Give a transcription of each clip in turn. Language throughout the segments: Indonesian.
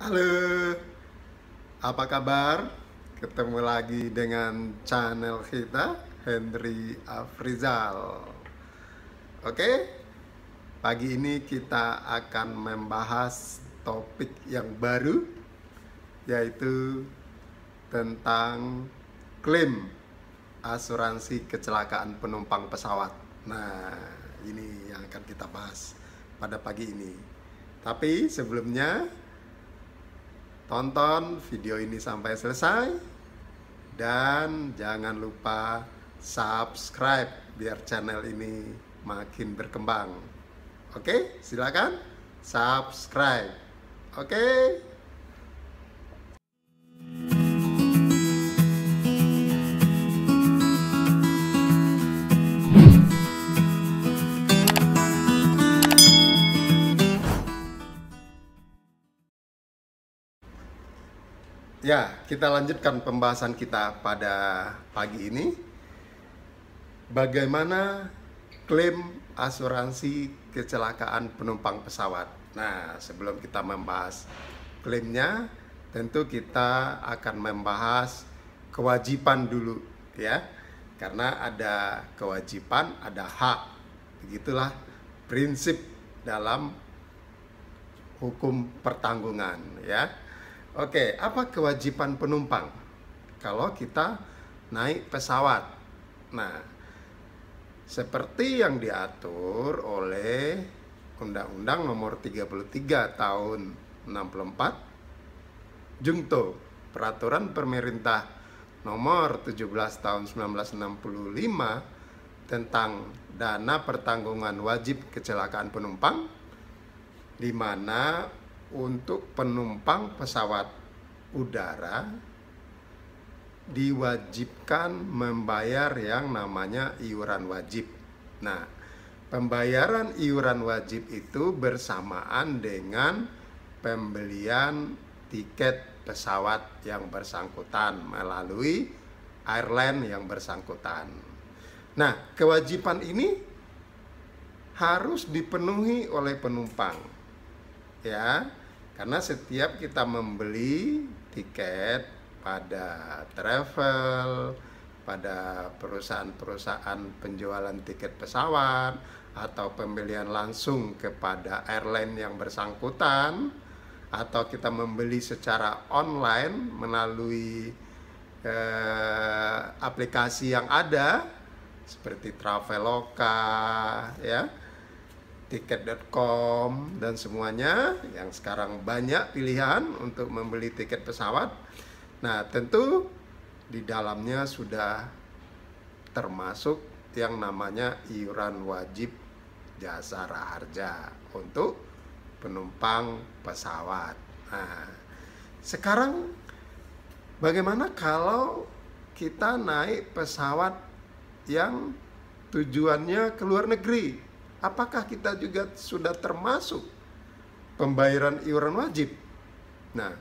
Halo, apa kabar? Ketemu lagi dengan channel kita, Henry Afrizal. Oke, pagi ini kita akan membahas topik yang baru, yaitu tentang klaim asuransi kecelakaan penumpang pesawat. Nah, ini yang akan kita bahas pada pagi ini. Tapi sebelumnya, Tonton video ini sampai selesai dan jangan lupa subscribe biar channel ini makin berkembang. Oke, silakan subscribe. Oke. Ya, kita lanjutkan pembahasan kita pada pagi ini. Bagaimana klaim asuransi kecelakaan penumpang pesawat? Nah, sebelum kita membahas klaimnya, tentu kita akan membahas kewajiban dulu, ya. Karena ada kewajiban, ada hak. Begitulah prinsip dalam hukum pertanggungan, ya. Oke, apa kewajiban penumpang kalau kita naik pesawat? Nah, seperti yang diatur oleh Undang-Undang Nomor 33 Tahun 64 Jungto Peraturan Pemerintah Nomor 17 Tahun 1965 tentang dana pertanggungan wajib kecelakaan penumpang di mana untuk penumpang pesawat udara diwajibkan membayar yang namanya iuran wajib. Nah, pembayaran iuran wajib itu bersamaan dengan pembelian tiket pesawat yang bersangkutan melalui airline yang bersangkutan. Nah, kewajiban ini harus dipenuhi oleh penumpang. Ya, karena setiap kita membeli tiket pada travel, pada perusahaan-perusahaan penjualan tiket pesawat atau pembelian langsung kepada airline yang bersangkutan atau kita membeli secara online melalui eh, aplikasi yang ada seperti Traveloka ya tiket.com dan semuanya yang sekarang banyak pilihan untuk membeli tiket pesawat. Nah, tentu di dalamnya sudah termasuk yang namanya iuran wajib jasa raharja untuk penumpang pesawat. Nah, sekarang bagaimana kalau kita naik pesawat yang tujuannya ke luar negeri? apakah kita juga sudah termasuk pembayaran iuran wajib? Nah,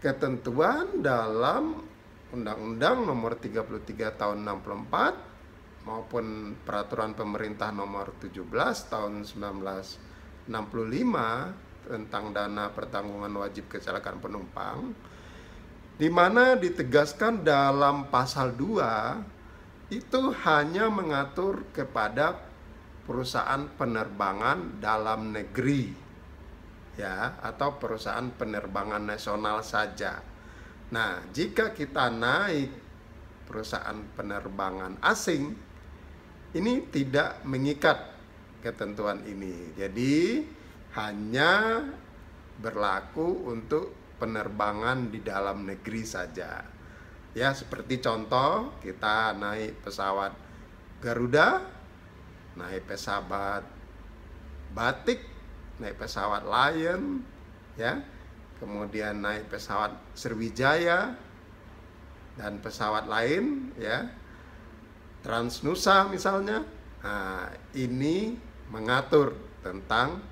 ketentuan dalam Undang-Undang Nomor 33 Tahun 64 maupun Peraturan Pemerintah Nomor 17 Tahun 1965 tentang dana pertanggungan wajib kecelakaan penumpang di mana ditegaskan dalam pasal 2 itu hanya mengatur kepada perusahaan penerbangan dalam negeri ya atau perusahaan penerbangan nasional saja. Nah, jika kita naik perusahaan penerbangan asing ini tidak mengikat ketentuan ini. Jadi hanya berlaku untuk penerbangan di dalam negeri saja. Ya, seperti contoh kita naik pesawat Garuda, naik pesawat Batik, naik pesawat Lion, ya. Kemudian naik pesawat Sriwijaya dan pesawat lain, ya. Transnusa misalnya. Nah, ini mengatur tentang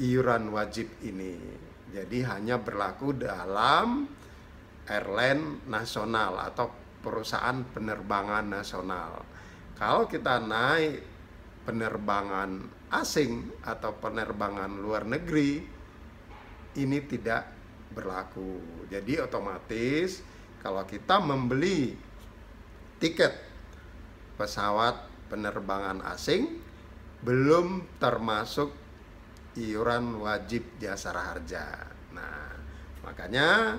iuran wajib ini. Jadi hanya berlaku dalam airline nasional atau perusahaan penerbangan nasional. Kalau kita naik penerbangan asing atau penerbangan luar negeri, ini tidak berlaku. Jadi otomatis kalau kita membeli tiket pesawat penerbangan asing belum termasuk iuran wajib jasa harja. Nah, makanya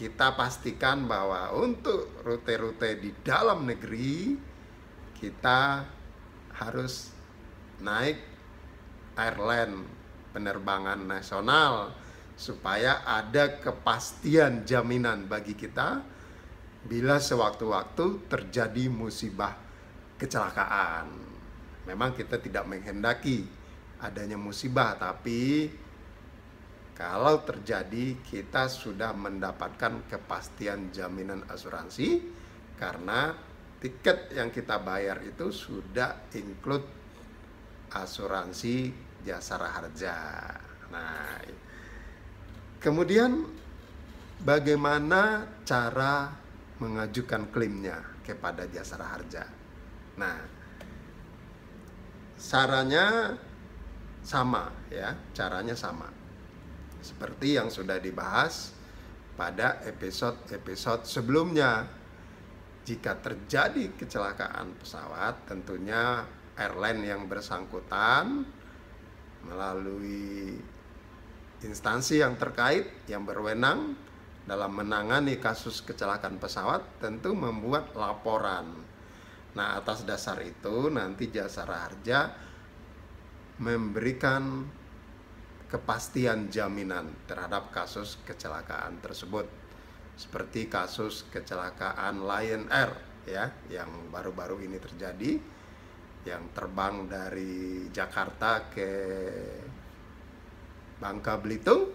kita pastikan bahwa untuk rute-rute di dalam negeri kita harus naik airline penerbangan nasional supaya ada kepastian jaminan bagi kita bila sewaktu-waktu terjadi musibah kecelakaan. Memang kita tidak menghendaki adanya musibah, tapi kalau terjadi kita sudah mendapatkan kepastian jaminan asuransi karena tiket yang kita bayar itu sudah include asuransi jasa Harja. Nah, kemudian bagaimana cara mengajukan klaimnya kepada jasa Harja? Nah, caranya sama ya, caranya sama seperti yang sudah dibahas pada episode-episode sebelumnya. Jika terjadi kecelakaan pesawat, tentunya airline yang bersangkutan melalui instansi yang terkait yang berwenang dalam menangani kasus kecelakaan pesawat tentu membuat laporan. Nah, atas dasar itu nanti jasa harja memberikan kepastian jaminan terhadap kasus kecelakaan tersebut seperti kasus kecelakaan Lion Air ya yang baru-baru ini terjadi yang terbang dari Jakarta ke Bangka Belitung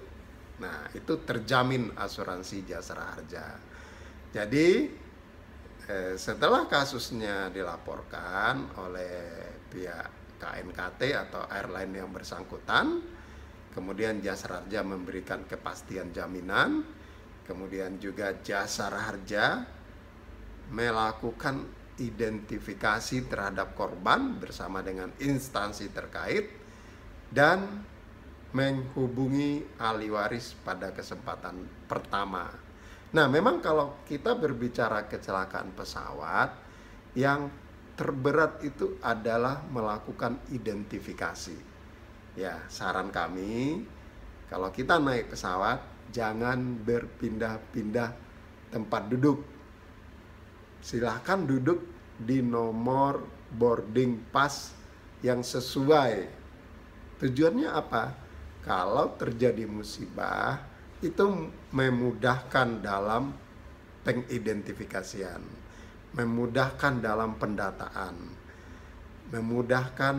nah itu terjamin asuransi jasara harja jadi eh, setelah kasusnya dilaporkan oleh pihak KNKT atau airline yang bersangkutan kemudian jasa harja memberikan kepastian jaminan, kemudian juga jasa harja melakukan identifikasi terhadap korban bersama dengan instansi terkait dan menghubungi ahli waris pada kesempatan pertama. Nah, memang kalau kita berbicara kecelakaan pesawat yang terberat itu adalah melakukan identifikasi Ya, saran kami kalau kita naik pesawat jangan berpindah-pindah tempat duduk. Silahkan duduk di nomor boarding pass yang sesuai. Tujuannya apa? Kalau terjadi musibah itu memudahkan dalam pengidentifikasian, memudahkan dalam pendataan, memudahkan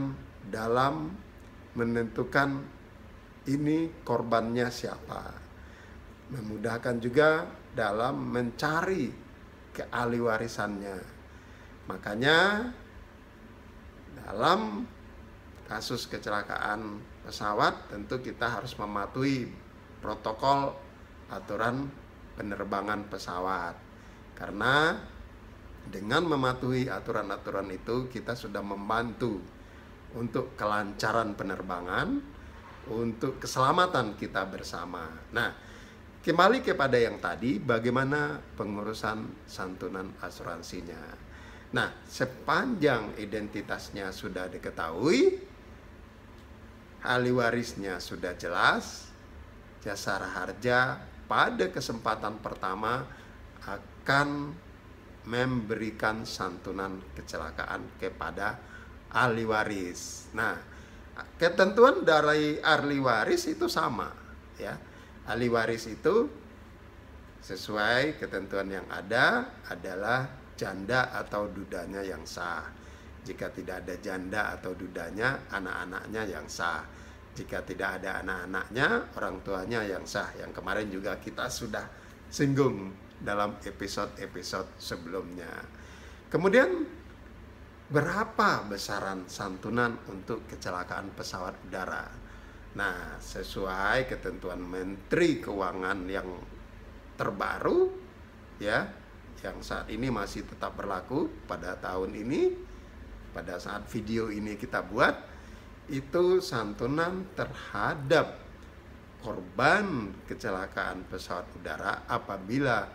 dalam menentukan ini korbannya siapa. Memudahkan juga dalam mencari keahli Makanya dalam kasus kecelakaan pesawat tentu kita harus mematuhi protokol aturan penerbangan pesawat. Karena dengan mematuhi aturan-aturan itu kita sudah membantu untuk kelancaran penerbangan, untuk keselamatan kita bersama. Nah, kembali kepada yang tadi, bagaimana pengurusan santunan asuransinya. Nah, sepanjang identitasnya sudah diketahui, ahli warisnya sudah jelas, jasa harja pada kesempatan pertama akan memberikan santunan kecelakaan kepada ahli waris. Nah, ketentuan dari ahli waris itu sama, ya. Ahli waris itu sesuai ketentuan yang ada adalah janda atau dudanya yang sah. Jika tidak ada janda atau dudanya, anak-anaknya yang sah. Jika tidak ada anak-anaknya, orang tuanya yang sah. Yang kemarin juga kita sudah singgung dalam episode-episode sebelumnya. Kemudian berapa besaran santunan untuk kecelakaan pesawat udara. Nah, sesuai ketentuan Menteri Keuangan yang terbaru ya, yang saat ini masih tetap berlaku pada tahun ini pada saat video ini kita buat itu santunan terhadap korban kecelakaan pesawat udara apabila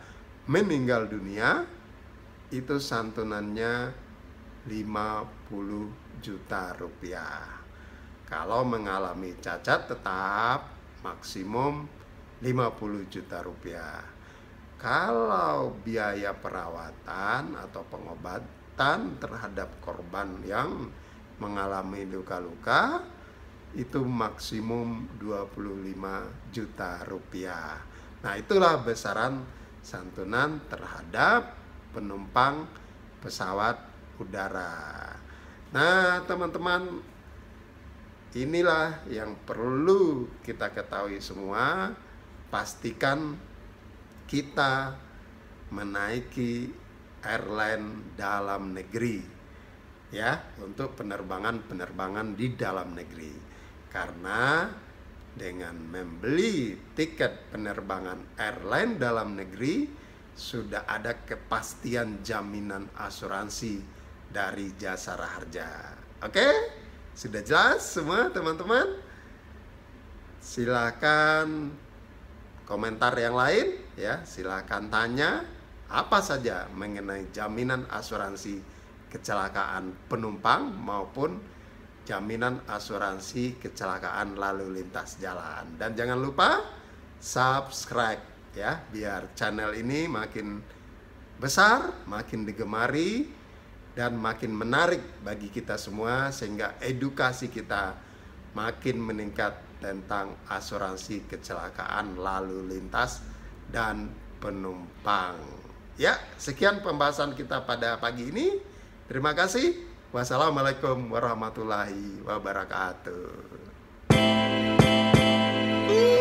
meninggal dunia itu santunannya 50 juta rupiah. Kalau mengalami cacat tetap maksimum 50 juta rupiah. Kalau biaya perawatan atau pengobatan terhadap korban yang mengalami luka-luka itu maksimum 25 juta rupiah. Nah, itulah besaran santunan terhadap penumpang pesawat udara. Nah, teman-teman, inilah yang perlu kita ketahui semua. Pastikan kita menaiki airline dalam negeri ya untuk penerbangan-penerbangan di dalam negeri karena dengan membeli tiket penerbangan airline dalam negeri sudah ada kepastian jaminan asuransi dari jasa raharja. Oke? Sudah jelas semua teman-teman? Silakan komentar yang lain ya, silakan tanya apa saja mengenai jaminan asuransi kecelakaan penumpang maupun jaminan asuransi kecelakaan lalu lintas jalan. Dan jangan lupa subscribe ya biar channel ini makin besar, makin digemari dan makin menarik bagi kita semua sehingga edukasi kita makin meningkat tentang asuransi kecelakaan lalu lintas dan penumpang. Ya, sekian pembahasan kita pada pagi ini. Terima kasih. Wassalamualaikum warahmatullahi wabarakatuh.